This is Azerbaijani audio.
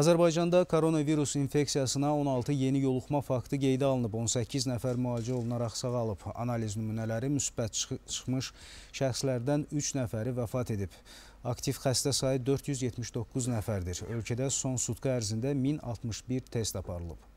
Azərbaycanda koronavirus infeksiyasına 16 yeni yoluxma faktı qeydə alınıb, 18 nəfər müalicə olunaraq sağalıb. Analiz nümunələri müsbət çıxmış şəxslərdən 3 nəfəri vəfat edib. Aktiv xəstə sayı 479 nəfərdir. Ölkədə son sutqa ərzində 1061 test aparılıb.